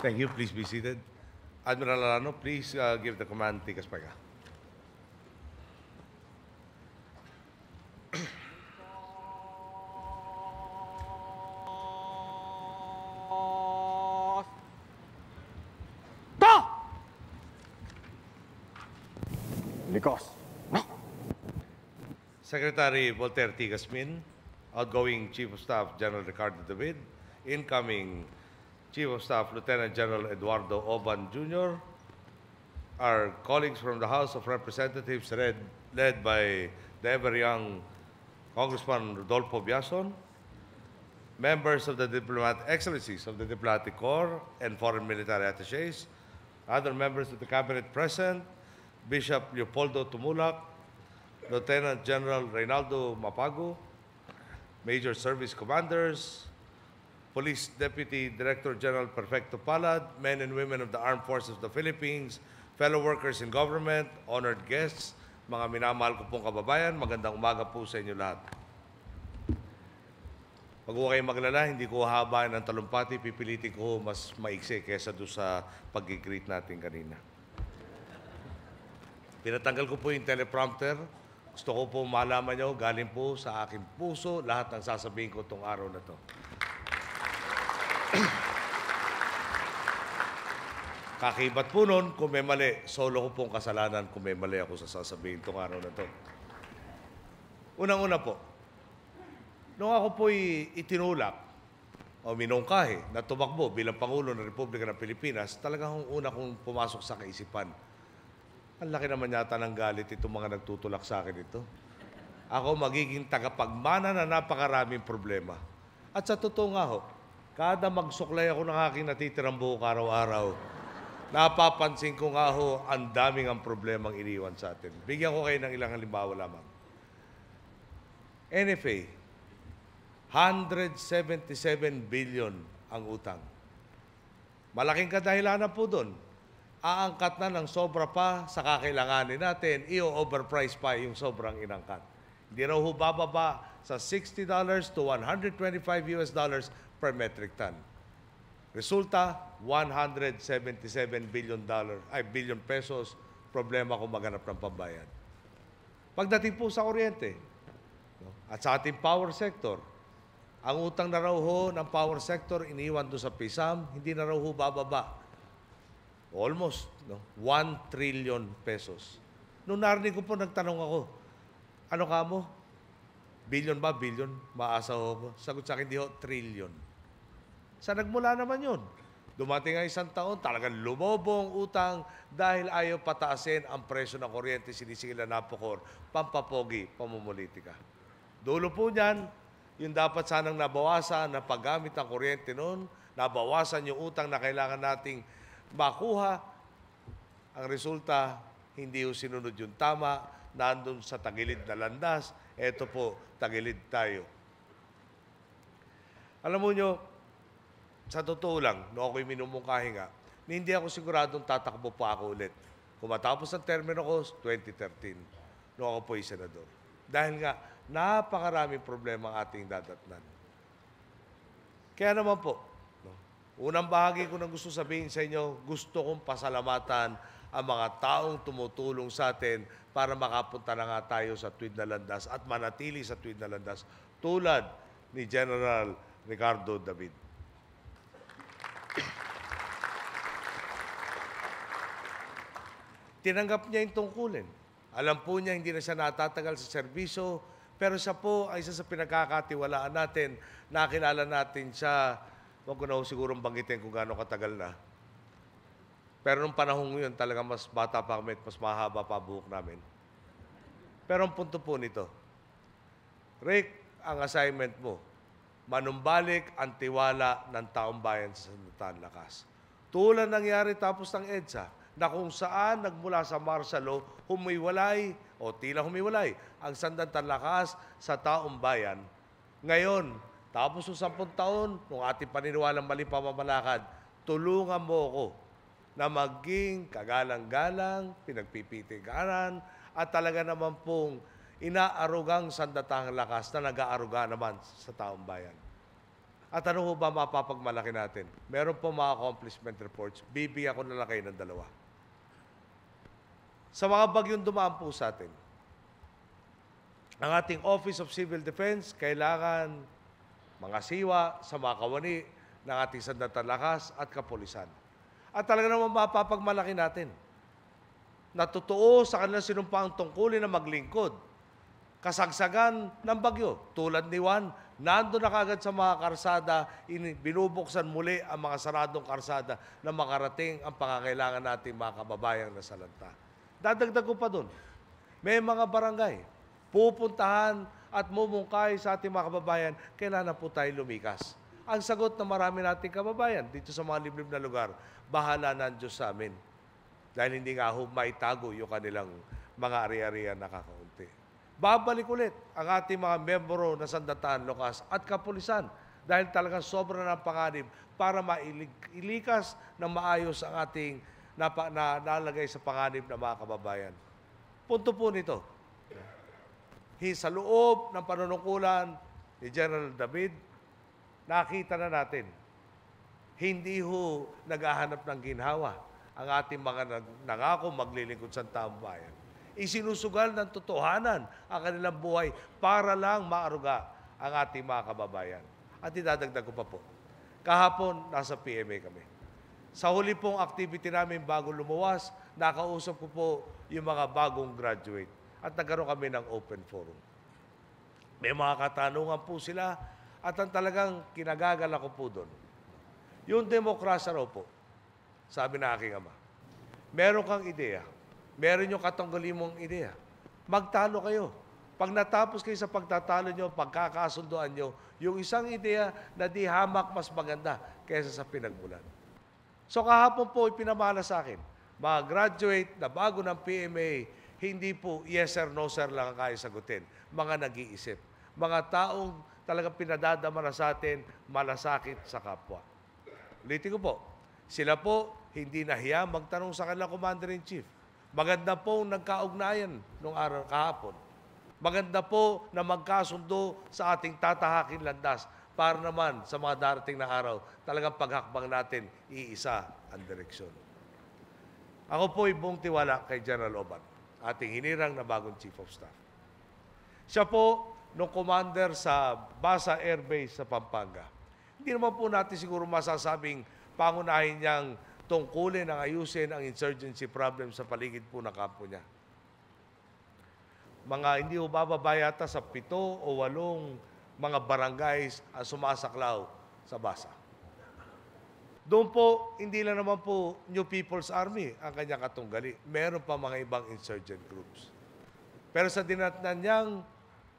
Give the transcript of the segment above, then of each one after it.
Thank you. Please be seated. Admiral Alano, please uh, give the command. Take us back. Likos. No. Secretary Voltaire T. Gasmin, outgoing Chief of Staff General Ricardo David, incoming Chief of Staff Lieutenant General Eduardo Oban Jr., our colleagues from the House of Representatives led, led by the ever-young Congressman Rodolfo Biason, members of the diplomat excellencies of the diplomatic corps and foreign military attaches, other members of the cabinet present, Bishop Leopoldo Tumulak, Lieutenant General Reynaldo Mapago, major service commanders, Police Deputy Director General Perfecto Palad, men and women of the Armed Forces of the Philippines, fellow workers in government, honored guests, mga minamahal ko pong kababayan, magandang umaga po sa inyo lahat. Pag huwag kayong maglala, hindi ko hahabain ang talumpati, pipilitin ko mas maiksi kesa doon sa pag-greet natin kanina. Pinatanggal ko po yung teleprompter. Gusto ko po malaman nyo, galing po sa aking puso lahat ng sasabihin ko itong araw na to. Kakibat po nun, kung may mali, solo ko pong kasalanan kung may mali ako sa sasabihin itong araw na to. Unang-una po, nung ako po'y itinulak o minungkahi na tumakbo bilang Pangulo ng Republika ng Pilipinas, talagang una kong pumasok sa kaisipan, ang laki naman yata ng galit itong mga nagtutulak sa akin ito. Ako magiging tagapagmana na napakaraming problema. At sa totoo nga ho, Kada magsuklay ako ng aking natitirang buhok araw-araw, napapansin ko nga ho, ang daming ang problemang iniwan sa atin. Bigyan ko kayo ng ilang halimbawa lamang. NFA, 177 billion ang utang. Malaking kadahilanan po doon. Aangkat na ng sobra pa sa kakailanganin natin, i-overprice pa yung sobrang inangkat. Hindi raw ho bababa sa $60 to 125 US dollars per metric ton. Resulta, 177 billion dollar, ay billion pesos problema kung maganap ng pambayad. Pagdating po sa kuryente at sa ating power sector, ang utang na raw ho ng power sector iniwan doon sa PISAM, hindi na raw ho bababa. Almost no, 1 trillion pesos. Noong narinig ko po, nagtanong ako, ano ka mo? Billion ba? Billion? Maasa ko. Sagot sa akin, di ho, trillion. Sa nagmula naman yon. Dumating ang isang taon, talagang lumobong utang dahil ayaw pataasin ang presyo ng kuryente, sinisingil na napokor, pampapogi, pamumulitika. Dulo po niyan, yung dapat sanang nabawasan na paggamit ng kuryente noon, nabawasan yung utang na kailangan nating makuha, ang resulta, hindi ho sinunod yung tama, nandun sa tagilid na landas. Ito po, tagilid tayo. Alam mo nyo, sa totoo lang, no ako'y minumungkahinga, hindi ako siguradong tatakbo pa ako ulit. Kumatapos matapos ang termino ko, 2013, no ako po ay senador. Dahil nga, napakaraming problema ang ating dadatnan. Kaya naman po, no, unang bahagi ko na gusto sabihin sa inyo, gusto kong pasalamatan ang mga taong tumutulong sa atin para makapunta na nga tayo sa tuwid na landas at manatili sa tuwid na landas tulad ni General Ricardo David. Tinanggap niya yung tungkulin. Alam po niya hindi na siya natatagal sa serbisyo, pero siya po ay isa sa pinagkakatiwalaan natin, nakilala natin siya, wag ko na siguro banggitin kung gaano katagal na, pero nung panahong yun, talaga mas bata pa kami at mas mahaba pa buhok namin. Pero ang punto po nito, Rick, ang assignment mo, manumbalik ang tiwala ng taong bayan sa sandutan lakas. Tulad nangyari tapos ng EDSA, na kung saan nagmula sa martial law, humiwalay o tila humiwalay ang sandantan lakas sa taong bayan. Ngayon, tapos ng sampung taon, nung ating paniniwalang mali mamalakad, tulungan mo ako na maging kagalang-galang, pinagpipitigaran, at talaga naman pong inaarugang sandatahang lakas na nag-aaruga naman sa taong bayan. At ano ho ba mapapagmalaki natin? Meron po mga accomplishment reports. Bibigyan ko na lang kayo ng dalawa. Sa mga bagyong dumaan po sa atin, ang ating Office of Civil Defense kailangan mga siwa sa mga kawani ng ating sandatang lakas at kapulisan at talaga naman mapapagmalaki natin. Natutuo sa kanilang sinumpaang tungkulin na maglingkod. Kasagsagan ng bagyo, tulad ni Juan, nando na kagad sa mga karsada, binubuksan muli ang mga saradong karsada na makarating ang pangangailangan natin mga kababayang salanta. Dadagdag ko pa doon, may mga barangay, pupuntahan at mumungkay sa ating mga kababayan, kailangan po tayo lumikas. Ang sagot ng marami nating kababayan dito sa mga liblib na lugar, bahala na ang Diyos sa amin. Dahil hindi nga ho maitago yung kanilang mga ari-arian na kakaunti. Babalik ulit ang ating mga membro na sandataan, Lucas at kapulisan dahil talagang sobra ng panganib para mailikas na maayos ang ating napa, na, nalagay sa panganib ng mga kababayan. Punto po nito. He, sa loob ng panunukulan ni General David nakita na natin, hindi ho naghahanap ng ginhawa ang ating mga nangako maglilingkod sa taong bayan. Isinusugal ng totohanan ang kanilang buhay para lang maaruga ang ating mga kababayan. At idadagdag ko pa po, kahapon nasa PMA kami. Sa huli pong activity namin bago lumuwas, nakausap ko po yung mga bagong graduate at nagkaroon kami ng open forum. May mga katanungan po sila at ang talagang kinagagala ko po doon, yung demokrasya raw po, sabi na aking ama, meron kang ideya, meron yung katunggali mong ideya, magtalo kayo. Pag natapos kayo sa pagtatalo nyo, pagkakasunduan nyo, yung isang ideya na di hamak mas maganda kaysa sa pinagmulan. So kahapon po, pinamala sa akin, mga graduate na bago ng PMA, hindi po yes sir, no sir lang ang kaya sagutin. Mga nag-iisip. Mga taong talagang pinadadamara sa atin malasakit sa kapwa. Ulitin ko po, sila po hindi nahiya magtanong sa kanila Commander-in-Chief. Maganda po nagkaugnayan nung araw kahapon. Maganda po na magkasundo sa ating tatahakin landas para naman sa mga darating na araw, talagang paghakbang natin, iisa ang direksyon. Ako po ay buong tiwala kay General Oban, ating hinirang na bagong Chief of Staff. Siya po no commander sa Basa Air Base sa Pampanga. Hindi naman po natin siguro masasabing pangunahin niyang tungkulin ang ayusin ang insurgency problem sa paligid po ng kampo niya. Mga hindi ho bababa yata sa pito o walong mga barangays ang sumasaklaw sa Basa. Doon po, hindi lang naman po New People's Army ang kanyang katunggali. Meron pa mga ibang insurgent groups. Pero sa dinatnan niyang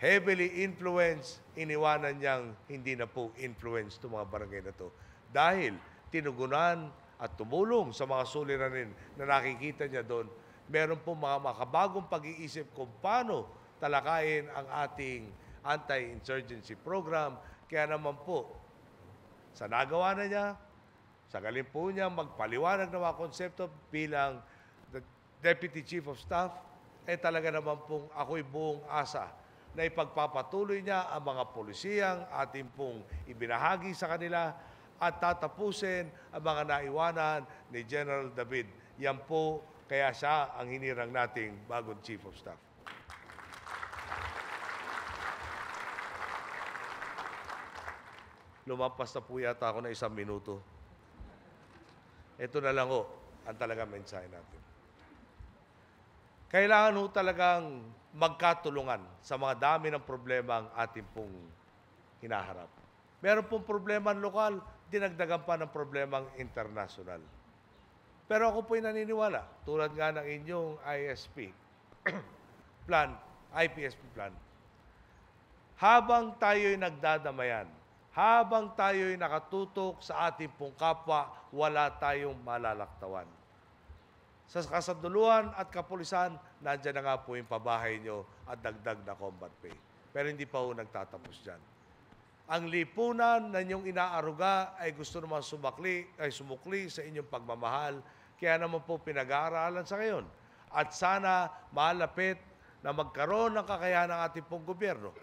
heavily influenced, iniwanan niyang hindi na po influence itong mga barangay na to. Dahil tinugunan at tumulong sa mga suliranin na nakikita niya doon, meron po mga makabagong pag-iisip kung paano talakayin ang ating anti-insurgency program. Kaya naman po, sa nagawa na niya, sa galing po niya magpaliwanag ng mga konsepto bilang the Deputy Chief of Staff, eh talaga naman pong ako'y buong asa na ipagpapatuloy niya ang mga polisiyang ating pong ibinahagi sa kanila at tatapusin ang mga naiwanan ni General David. Yan po kaya siya ang hinirang nating bagong Chief of Staff. Lumapas na po yata ako na isang minuto. Ito na lang ho ang talagang mensahe natin. Kailangan ho talagang magkatulungan sa mga dami ng problema ang ating pong hinaharap. Meron pong problema lokal, dinagdagan pa ng problemang international. Pero ako po'y naniniwala, tulad nga ng inyong ISP plan, IPSP plan, habang tayo'y nagdadamayan, habang tayo'y nakatutok sa ating pong kapwa, wala tayong malalaktawan sa kasanduluhan at kapulisan, nandiyan na nga po yung pabahay nyo at dagdag na combat pay. Pero hindi pa po nagtatapos dyan. Ang lipunan na inyong inaaruga ay gusto naman sumakli, ay sumukli sa inyong pagmamahal. Kaya naman po pinag-aaralan sa ngayon. At sana malapit na magkaroon ng kakayahan ng ating pong gobyerno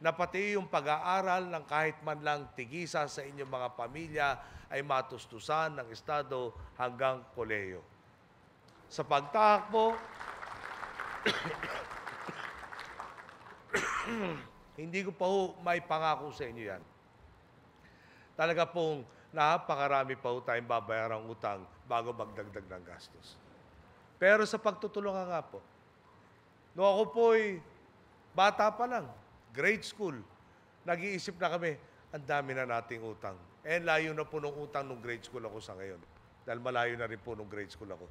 na pati yung pag-aaral ng kahit man lang tigisa sa inyong mga pamilya ay matustusan ng Estado hanggang koleyo sa pagtakbo. Hindi ko pa ho may pangako sa inyo yan. Talaga pong napakarami pa ho tayong babayaran utang bago magdagdag ng gastos. Pero sa pagtutulungan nga po, no ako po'y bata pa lang, grade school, nag-iisip na kami, ang dami na nating utang. Eh, layo na po nung utang nung grade school ako sa ngayon. Dahil malayo na rin po nung grade school ako.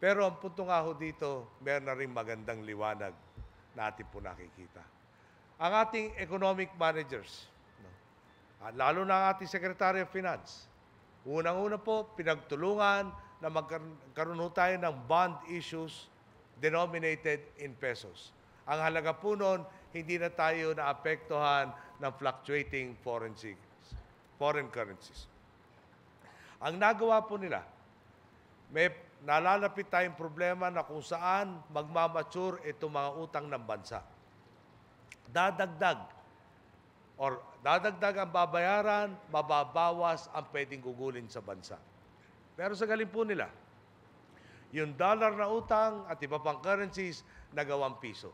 Pero ang punto nga ho dito, meron na rin magandang liwanag na ating po nakikita. Ang ating economic managers, no? lalo na ang ating Secretary of Finance, unang-una po, pinagtulungan na magkaroon tayo ng bond issues denominated in pesos. Ang halaga po noon, hindi na tayo naapektuhan ng fluctuating foreign, foreign currencies. Ang nagawa po nila, may nalalapit tayong problema na kung saan magmamature ito mga utang ng bansa. Dadagdag or dadagdag ang babayaran, mababawas ang pwedeng gugulin sa bansa. Pero sa galing po nila, yung dollar na utang at iba pang currencies, nagawang piso.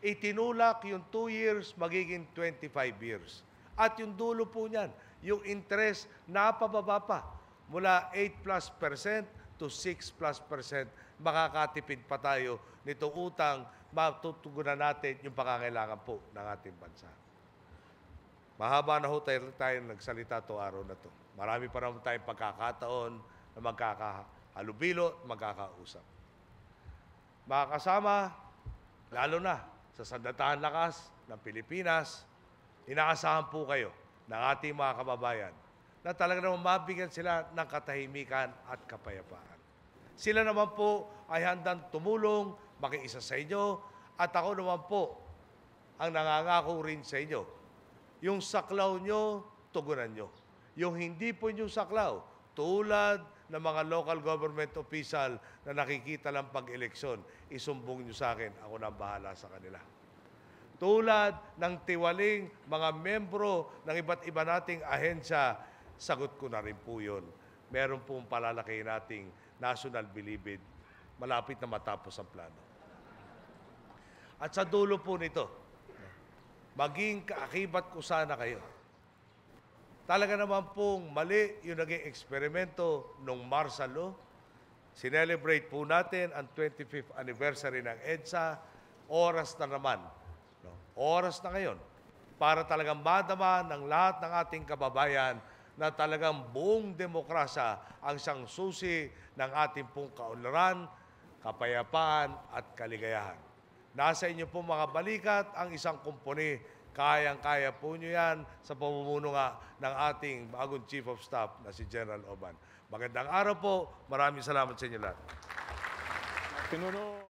Itinulak yung 2 years, magiging 25 years. At yung dulo po niyan, yung interest, napababa pa mula 8 plus percent to 6 plus percent, makakatipid pa tayo nitong utang, matutugunan natin yung pangangailangan po ng ating bansa. Mahaba na ho tayo, tayo nagsalita to araw na to. Marami pa naman tayong pagkakataon na magkakahalubilo at magkakausap. Mga kasama, lalo na sa sandatahan lakas ng Pilipinas, inaasahan po kayo ng ating mga kababayan na talaga namang mabigyan sila ng katahimikan at kapayapaan. Sila naman po ay handang tumulong, makiisa sa inyo, at ako naman po ang nangangako rin sa inyo. Yung saklaw nyo, tugunan nyo. Yung hindi po nyo saklaw, tulad ng mga local government official na nakikita lang pag-eleksyon, isumbong nyo sa akin, ako na bahala sa kanila. Tulad ng tiwaling mga membro ng iba't iba nating ahensya, sagot ko na rin po yun meron pong palalaki nating national bilibid malapit na matapos ang plano. At sa dulo po nito, maging kaakibat ko sana kayo. Talaga naman pong mali yung naging eksperimento nung martial law. Sinelebrate po natin ang 25th anniversary ng EDSA. Oras na naman. No? Oras na ngayon para talagang madama ng lahat ng ating kababayan na talagang buong demokrasya ang siyang susi ng ating pong kaunlaran, kapayapaan at kaligayahan. Nasa inyo po mga balikat ang isang kumpuni. Kayang-kaya po nyo yan sa pamumuno ng ating bagong Chief of Staff na si General Oban. Magandang araw po. Maraming salamat sa inyo lahat. Pinuno.